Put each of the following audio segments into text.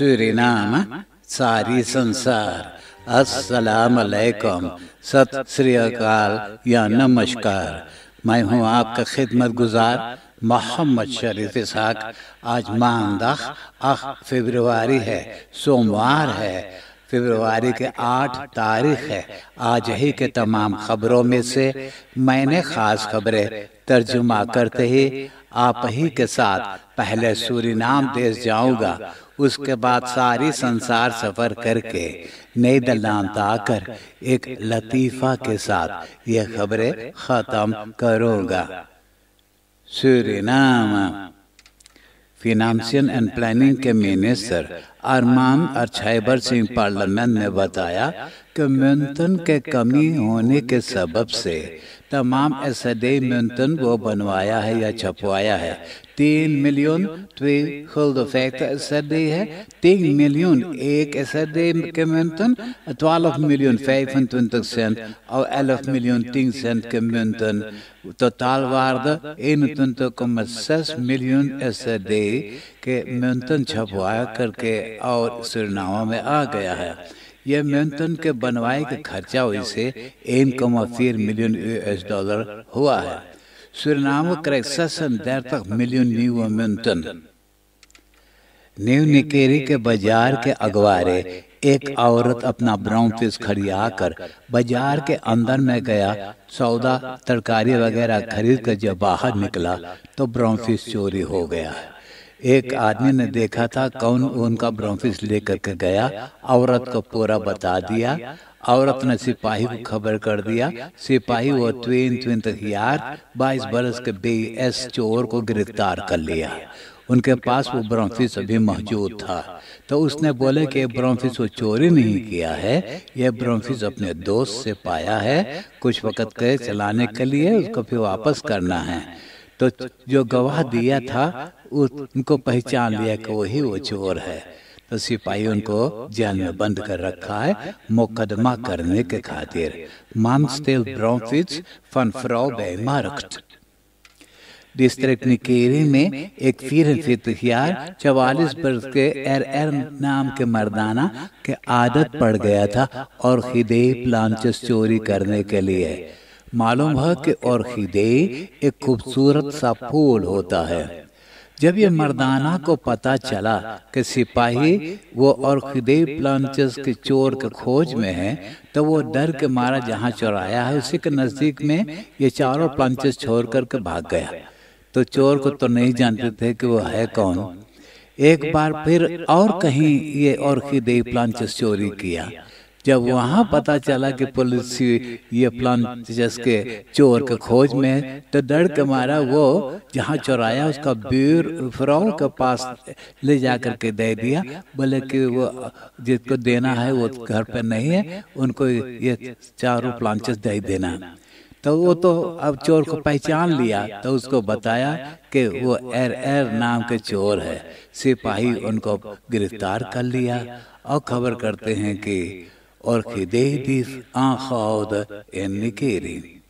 Suriname सारी संसार अस्सलाम वालेकुम सत श्री अकाल या नमस्कार मैं हूं आपका खिदमत गुजार मोहम्मद शरीफ इसहाक आज मानदा आठ फरवरी है सोमवार है फरवरी के आठ तारीख है आज ही के तमाम खबरों में से मैंने खास खबरें तर्जुमा करते ही आप ही के साथ पहले सूरीनाम देश जाऊंगा उसके बाद सारी संसार सफर करके नई दलांत आकर एक लतीफ़ा के साथ ये खबरें ख़त्म करूंगा सूरीनाम फिनंशियल एंड प्लानिंग के मिनिस्टर अरमान और छाइबर सिंह पार्लियामेंट में बताया कि म्यूनतन के कमी होने के सबब से तमाम एस एसडे म्यूनतन वो बनवाया है या छपवाया है तीन मिलियन एस एसडे है तीन मिलियन एक एस एसडे के म्यूनतन twelve million five twenty cent और एल्व मिलियन तीन सेंट के म्यूनतन totaal waarde 21,6 miljoen SRD के न्यूनतम छपवा करके और सुरनामा में आ गया है यह मेंटन के बनवाई का खर्चा वैसे एन कमा तीन मिलियन यूएस डॉलर हुआ है सुरनामा करेक्शन संदर्भ तक मिलियन न्यू मेंटन न्यू निकेरी के बाजार के अगवारे एक औरत अपना ब्राउन फिश खरीदा कर बाजार के अंदर में गया सौदा तरकारी वगैरह खरीद कर जब बाहर निकला तो ब्राउन फिश चोरी हो गया है एक आदमी ने देखा था कौन उनका ब्रॉफिस लेकर के गया औरत को पूरा बता दिया औरत ने सिपाही को खबर कर दिया सिपाही वो ट्वेन ट्वेन यार बाईस बरस के बे एस चोर को गिरफ्तार कर लिया उनके पास वो ब्रॉफिस अभी मौजूद था तो उसने बोले कि ब्रॉफिस वो चोरी नहीं किया है ये ब्रॉफिस अपने दोस्त से पाया है कुछ वक्त के चलाने के लिए उसको फिर वापस करना है तो जो गवाह दिया था उनको पहचान लिया कि वही वो चोर है तो सिपाही उनको जेल में बंद कर रखा है मुकदमा करने के खातिर मामस्टेल ब्रोमफिच फन फ्रॉ बेमारख्त डिस्ट्रिक्ट निकेरी में एक फिर फितहियार चवालीस वर्ष के एर एर नाम के मर्दाना के आदत पड़ गया था और हिदे प्लांचस चोरी करने के लिए मालूम है कि और हिदे एक खूबसूरत सा फूल होता है जब ये मर्दाना को पता चला कि सिपाही वो और खिदे प्लांचर्स के चोर के खोज में है तो, तो वो डर के मारा जहाँ चोराया है उसी के नज़दीक में ये चारों प्लांचर्स छोड़ करके भाग गया तो, तो चोर को तो, तो नहीं जानते थे कि वो है कौन एक बार फिर और कहीं ये और खिदे प्लांचर्स चोरी किया जब वहाँ पता चला कि पुलिस ये प्लान जिसके चोर के खोज में तो डर के मारा वो जहाँ चोराया उसका बीर फ्रॉल के पास ले जा कर के दे दिया बोले कि वो जिसको देना है वो घर पे नहीं है उनको ये चारों प्लांचेस दे देना तो, तो वो तो, तो अब चोर को पहचान लिया तो उसको बताया कि वो एर एर नाम के चोर है सिपाही उनको गिरफ्तार कर लिया और खबर करते हैं कि orchi deidis aangehoude in Nikeri.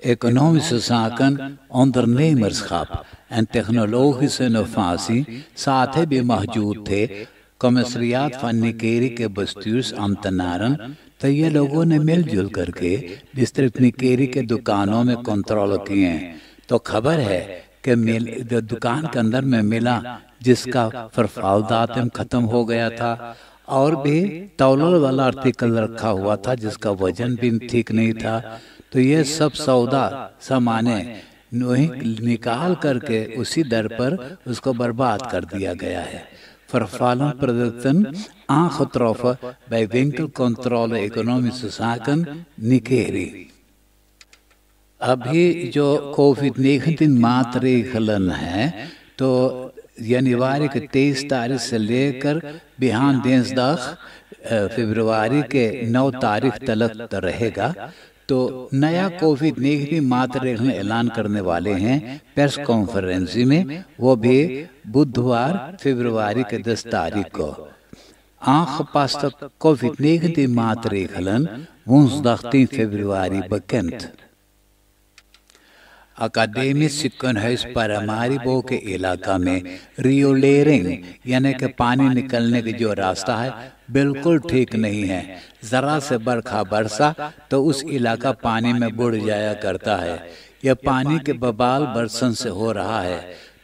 Economische zaken, ondernemerschap en technologische innovatie zaten bij Mahjoute, थे van फन निकेरी के बस्तूस अमतनारन तो ये लोगों district मिलजुल करके डिस्ट्रिक्ट निकेरी के दुकानों में कंट्रोल किए हैं तो खबर है कि मिल दुकान के अंदर में मिला और भी तौलल वाला आर्टिकल रखा हुआ था जिसका वजन भी ठीक नहीं था तो ये तो सब सौदा सामाने वही निकाल करके उसी दर पर उसको बर्बाद कर दिया गया है फरफालन vervallen producten aangetroffen bij control economy zaken Nickerie अभी जो कोविड नाइन्टीन मातृखलन है तो, तो यानी के तेईस तारीख से लेकर बिहान देशदाख फरवरी के नौ तारीख तलक तो रहेगा तो, तो नया कोविड नेगेटिव मात्र ऐलान करने वाले हैं प्रेस कॉन्फ्रेंसी में वो भी बुधवार फरवरी के दस तारीख को आँख पास्तक कोविड नेगेटिव मात्र दख तीन फरवरी बकेंथ सिक्कन है इस परमारिबो के इलाका में रियोलेरिंग यानी कि पानी निकलने की जो रास्ता है बिल्कुल ठीक नहीं है ज़रा से बरखा बरसा तो उस इलाका पानी में बुड़ जाया करता है यह पानी के बबाल बरसन से हो रहा है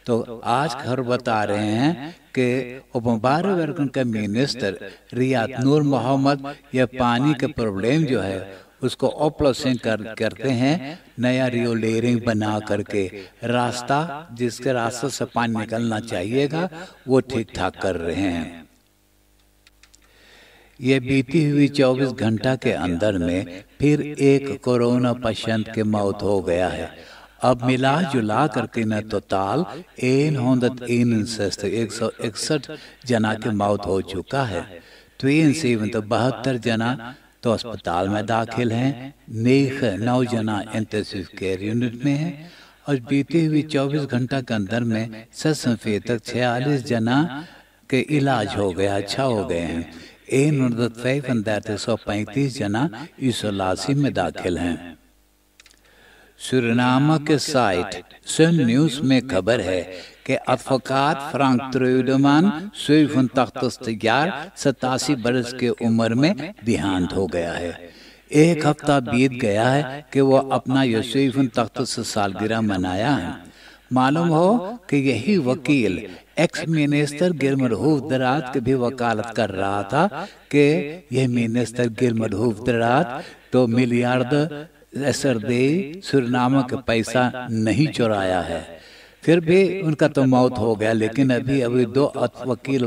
तो आज घर बता रहे हैं कि उबार वर्गन का मिनिस्टर रियात नूर मोहम्मद यह पानी का प्रॉब्लम जो है उसको ऑपलोसिंग कर करते हैं नया रियोलेयरिंग बना करके रास्ता जिसके रास्ते से पानी निकलना चाहिएगा वो ठीक ठाक कर रहे हैं ये बीती हुई 24 घंटा के अंदर में फिर एक कोरोना पेशेंट के मौत हो गया है अब मिला जुला करके न तो ताल एन होंदत इन इंसेस्ट एक सौ इकसठ जना की मौत हो चुका है तो इन सेवन तो बहत्तर जना तो अस्पताल में दाखिल हैं नेख नौजना इंटेंसिव केयर यूनिट में है और बीते हुए 24 घंटा के अंदर में तक छियालीस जना के इलाज हो गया अच्छा हो गए हैं एन उनदत्त सौ पैंतीस जना इसोलासी में दाखिल हैं सुरनामा के साइट स्वयं न्यूज में खबर है के अफकात फ्रांक त्रुडमान 87 jaar सतासी बरस के उम्र में देहांत हो गया है एक हफ्ता बीत गया है कि वो अपना यूसुफन तख्त सालगिरह मनाया है मालूम हो कि यही वकील एक्स मिनिस्टर गिरमरहूफ दरात की भी वकालत कर रहा था कि यह मिनिस्टर गिरमरहूफ दरात तो मिलियार्ड सरदे सुरनामा का पैसा नहीं चुराया है फिर भी उनका तो, तो मौत हो गया लेकिन अभी अभी दो वकील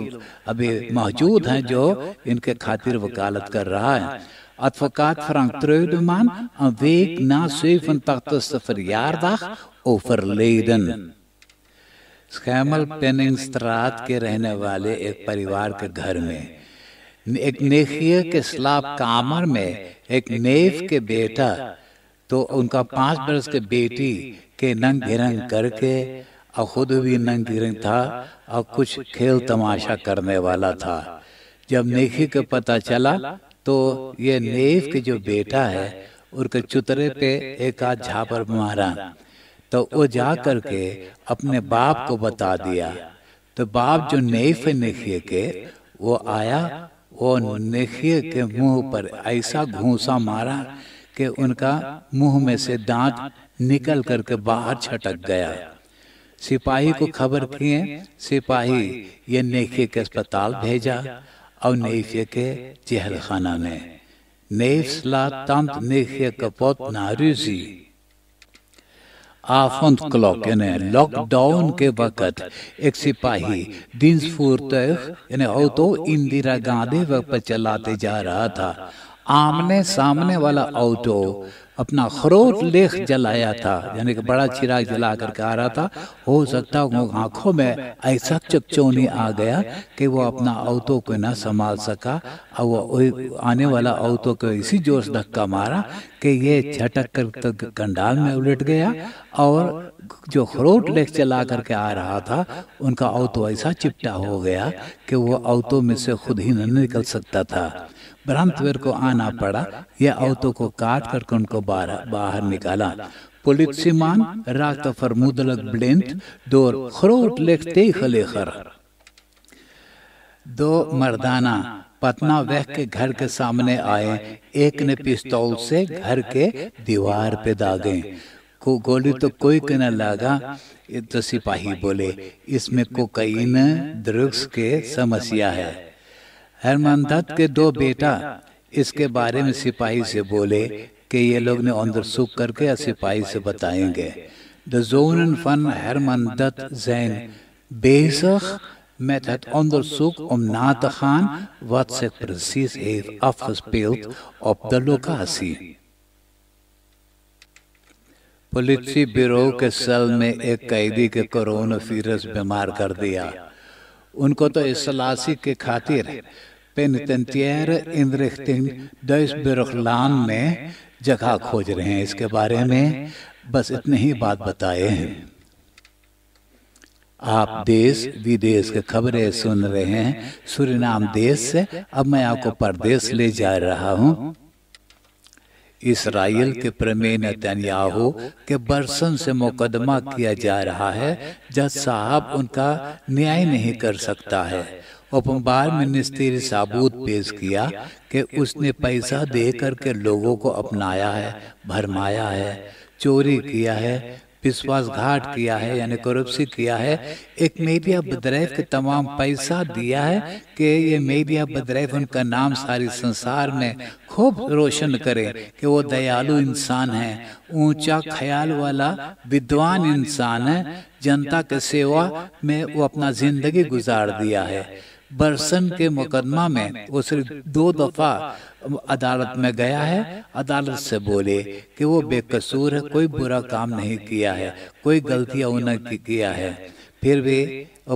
अभी मौजूद हैं जो इनके खातिर वकालत कर रहा है Advocaat Frank Treudeman, een week na 87e verjaardag, overleden. Schemel Penningstraat के रहने वाले एक परिवार के घर में एक नेखिए के स्लाब कामर में एक नेफ के बेटा तो, तो उनका पांच बरस के बेटी के नंग गिरंग करके और ख़ुद भी नंग गिरंग था और कुछ खेल तमाशा करने वाला था जब नेखी का पता चला तो ये नेफ के जो बेटा है उनके चुतरे पे एक आध झापर मारा तो वो जा करके अपने बाप को बता दिया तो बाप जो नेफ है नेखिए के वो आया वो नेखिए के मुंह पर ऐसा घूसा मारा कि उनका मुंह में से दांत निकल करके बाहर छटक गया सिपाही को खबर किए सिपाही ये नेखे के अस्पताल भेजा और नेखे के चेहल खाना में नेफसला तंत नेखे कपोत नारूसी आफंत क्लॉकन लॉकडाउन के वक़्त एक सिपाही दिन यानी हो तो इंदिरा गांधी वक्त पर चलाते जा रहा था आमने सामने वाला ऑटो अपना खरोट लेख जलाया था यानी कि बड़ा चिराग जला करके आ रहा था हो सकता है आंखों में ऐसा चकचोनी आ गया कि वो अपना अवतों को ना संभाल सका और वो आने वाला औतो को इसी जोश धक्का मारा कि ये झटक कर तक कंडाल में उलट गया और जो खरोट लेख चला करके आ रहा था उनका औतो ऐसा चिपटा हो गया कि वो औतो में से खुद ही न निकल सकता था ब्रह्मत्वर को आना पड़ा यह औतों को काट कर उनको बाहर निकाला पुलिसमान रात फर Politsiman raakte vermoedelijk blind door खले खर दो मर्दाना पटना वह के घर के सामने आए एक ने पिस्तौल से घर के दीवार पे दागे को गोली तो कोई के न लगा तो सिपाही बोले इसमें कोकाइन ड्रग्स के समस्या है हरमान दत्त के दो बेटा इसके बारे में सिपाही से बोले कि ये लोग ने अंदर सुख करके सिपाही से बताएंगे द एंड फन हरमान दत्त जैन बेसख met het onderzoek om na te gaan wat zich precies के सेल में एक कैदी के कोरोना वायरस बीमार कर दिया उनको तो, तो इसलासी के खातिर पेनिटेंटियर इनरिख्टिंग डसबर्गलान में जगह खोज रहे हैं इसके बारे में बस इतने ही बात बताए हैं आप देश विदेश के खबरें सुन रहे हैं सूरीनाम देश से अब मैं आपको परदेश ले जा रहा हूं इसराइल के प्रमेय नतन्याहू के बरसन से मुकदमा किया जा रहा है जज साहब उनका न्याय नहीं कर सकता है उपमार मिनिस्त्री साबूत पेश किया कि उसने पैसा दे करके लोगों को अपनाया है भरमाया है चोरी किया है विश्वासघात किया है यानी करप्सी किया है एक मीडिया बदरैफ के तमाम पैसा दिया है कि ये मीडिया बदरैफ उनका नाम सारी संसार में खूब रोशन करे कि वो दयालु इंसान है ऊंचा ख्याल वाला विद्वान इंसान है जनता के सेवा में वो अपना जिंदगी गुजार दिया है बरसन के मुकदमा में वो सिर्फ दो दफ़ा अदालत में गया है अदालत से बोले कि वो बेकसूर है कोई बुरा काम नहीं किया है कोई गलतियां उन्होंने किया है फिर भी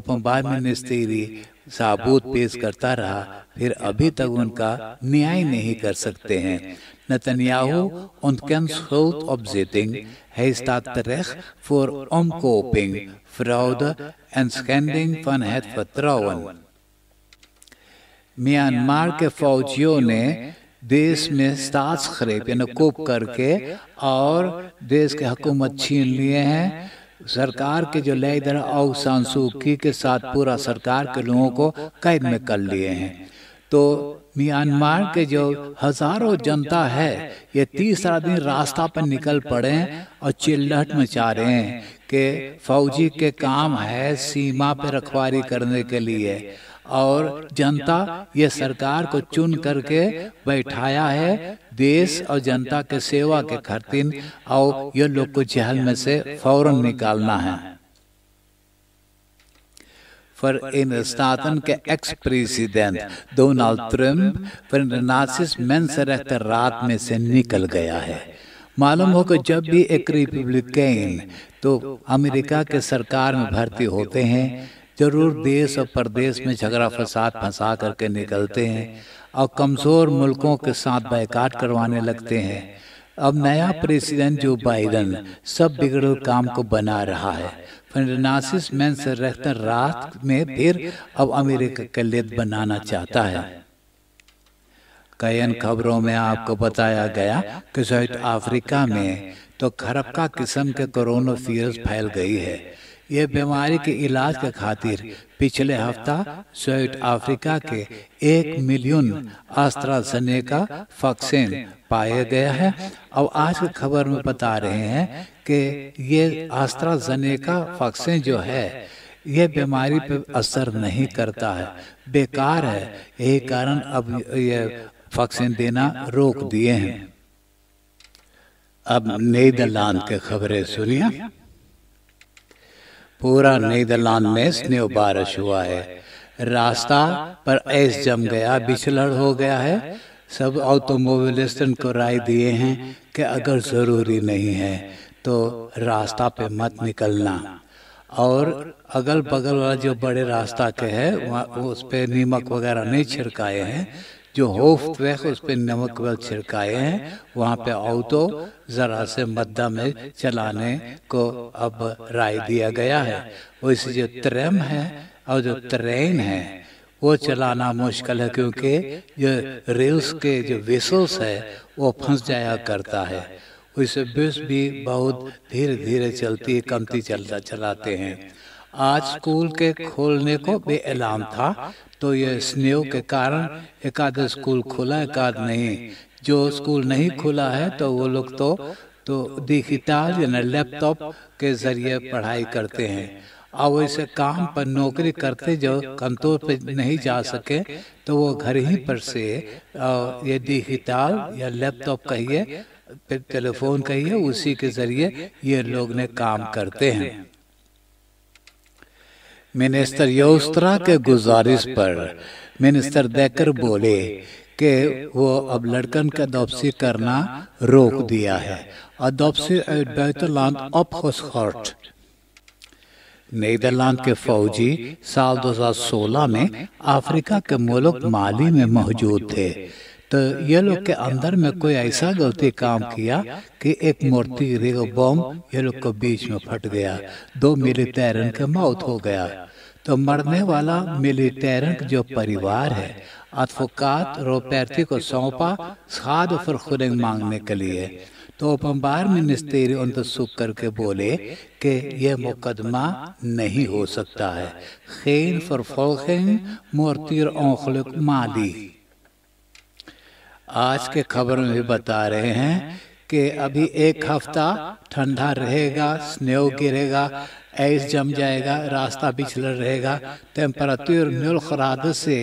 उपमान में मिस्त्री साबूत पेश करता रहा फिर अभी तक उनका न्याय नहीं कर सकते हैं Netanyahu ontkent opzitting. Hij staat terecht voor omkoping, fraude en schending van het vertrouwen. Myanmar के फौजियों ने देश में सास खरीद यानी कोप करके और देश के हुकूमत छीन लिए हैं सरकार के जो लयदर और सांसूकी के साथ पूरा सरकार के लोगों को कैद में कर लिए हैं तो म्यांमार के जो हजारों जनता है ये तीसरा दिन रास्ता पर निकल पड़े हैं और चिल्लट मचा रहे हैं कि फौजी के काम है सीमा पर रखवारी करने के लिए और जनता ये सरकार को चुन करके बैठाया है देश और जनता के सेवा के खातिर और ये लोग को जहल में से फौरन निकालना है फॉर इन enhetsstaten के एक्स प्रेसिडेंट डोनाल्ड Trump फिर नासिस मैन से मेंसरत रात में से निकल गया है मालूम हो कि जब भी एक रिपब्लिकन तो अमेरिका के सरकार में भर्ती होते हैं जरूर देश और परदेश में झगड़ा फसाद फंसा करके निकलते हैं और कमज़ोर मुल्कों के साथ बैकाट करवाने लगते हैं अब नया प्रेसिडेंट जो बाइडन सब बिगड़े काम को बना रहा है फर्नासिस मैन से रहता रात में फिर अब अमेरिका का लेद बनाना चाहता है कई खबरों में आपको बताया गया कि साउथ अफ्रीका में तो, तो खरपका किस्म के कोरोना वायरस फैल गई है यह बीमारी के इलाज के खातिर पिछले हफ्ता स्वेट अफ्रीका के एक मिलियन का वैक्सीन पाया गया है और आज की खबर में बता रहे हैं कि ये का फक्सेन जो है ये बीमारी पर असर नहीं करता है बेकार है यही कारण अब ये वैक्सीन देना रोक दिए हैं अब नई दलान की खबरें सुनिए पूरा नीदरलैंड में स्नो बारिश हुआ है रास्ता पर ऐस जम गया बिछलड़ हो गया है सब ऑटोमोबाइलिस्टन को राय दिए हैं कि अगर ज़रूरी नहीं है तो, तो रास्ता पे मत निकलना और अगल बगल वाला जो बड़े रास्ता के है वहाँ उस पर नीमक वगैरह नहीं छिड़काए हैं जो होफ वह उस पर नमक वह छिड़काए हैं वहाँ पे आओ तो, तो ज़रा से मद्दा में चलाने को अब राय दिया गया है वैसे जो त्रम है और जो ट्रेन है वो चलाना मुश्किल है क्योंकि जो रेल्स के जो वेसल्स है वो फंस जाया करता है वैसे बस भी बहुत धीरे धीरे चलती कमती चलता चलाते हैं आज स्कूल के खोलने को बेऐलान था तो ये स्नेह के कारण एक आध स्कूल खुला एक आध नहीं जो स्कूल नहीं खुला है तो वो लोग तो तो डिजिटल यानी लैपटॉप के जरिए पढ़ाई करते हैं और वैसे काम पर नौकरी करते जो कंतोर पर नहीं जा सके तो वो घर ही पर से ये डिजिटल या लैपटॉप कहिए फिर टेलीफोन कहिए उसी के जरिए ये लोग ने काम करते हैं मिनिस्टर योस्त्रा के गुजारिश पर मिनिस्टर देकर बोले कि वो अब लड़कन का दोपसी करना रोक दिया है नीदरलैंड के फौजी साल 2016 में अफ्रीका के मुल्क माली में मौजूद थे तो ये लोग के अंदर में कोई ऐसा गलती काम किया कि एक मूर्ति रेगो बम ये लोग को बीच में फट गया दो मिलिटेरन के मौत हो गया तो मरने वाला मिलिटेरन जो परिवार है अतफुकात रोपैर्थी को सौंपा खाद और खुद मांगने के लिए तो उपम्बार मिनिस्ट्री उन सुख करके बोले कि यह मुकदमा नहीं हो सकता है खेल फर फोखें मोरतिर ओखलक मादी आज के खबर में भी बता रहे हैं कि अभी एक हफ्ता ठंडा रहेगा स्नेह गिरेगा ऐस जम जाएगा रास्ता पिछला रहेगा टेम्परेचर नुल खराद से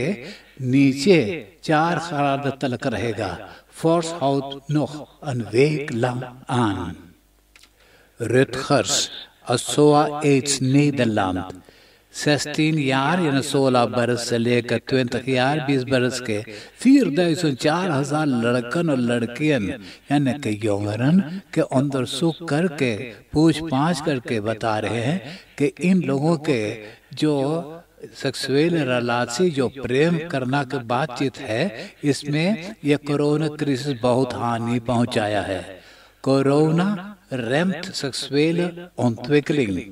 नीचे चार खराद तलक रहेगा फोर्स हाउथ नुख अनवेक लम आन रितखर्स असोआ एट्स नीदरलैंड 16 यार यानी 16 बरस से लेकर ट्वेंटी यार 20 बरस के फिर दो चार हजार लड़कन और लड़कियन यानी कि यौवरन के अंदर सुख करके पूछ पाछ करके बता रहे हैं कि इन लोगों के जो सेक्सुअल रलासी जो प्रेम करना की बातचीत है इसमें यह कोरोना क्रिसिस बहुत हानि पहुंचाया है कोरोना रेम्थ सेक्सुअल ऑन्त्विकलिंग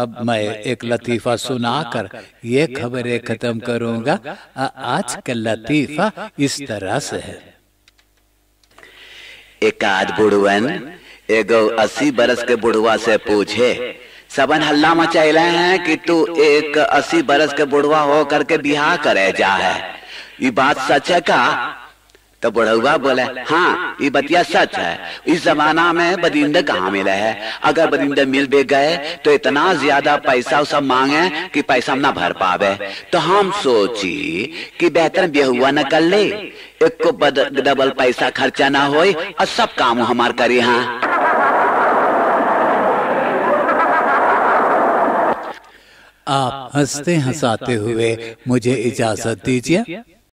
अब मैं एक लतीफ़ा सुनाकर ये खबरें ख़त्म करूंगा आज का लतीफ़ा इस तरह से है एकाद बुढ़वन एगो अस्सी बरस के बुढ़वा से पूछे सबन हल्ला मचाए हैं कि तू एक अस्सी बरस के बुढ़वा होकर के बिहार करे जा है ये बात सच है का तो बुढ़ुआ बोले हाँ ये बतिया सच है इस जमाना में बदिंदा कहा मिले है अगर बदिंदा मिल भी गए तो इतना ज्यादा पैसा सब मांगे कि पैसा ना भर पावे तो हम सोची कि बेहतर बेहुआ न कर ले एक को डबल पैसा खर्चा ना हो और सब काम हमार करे हाँ आप हंसते हंसाते हुए मुझे इजाजत दीजिए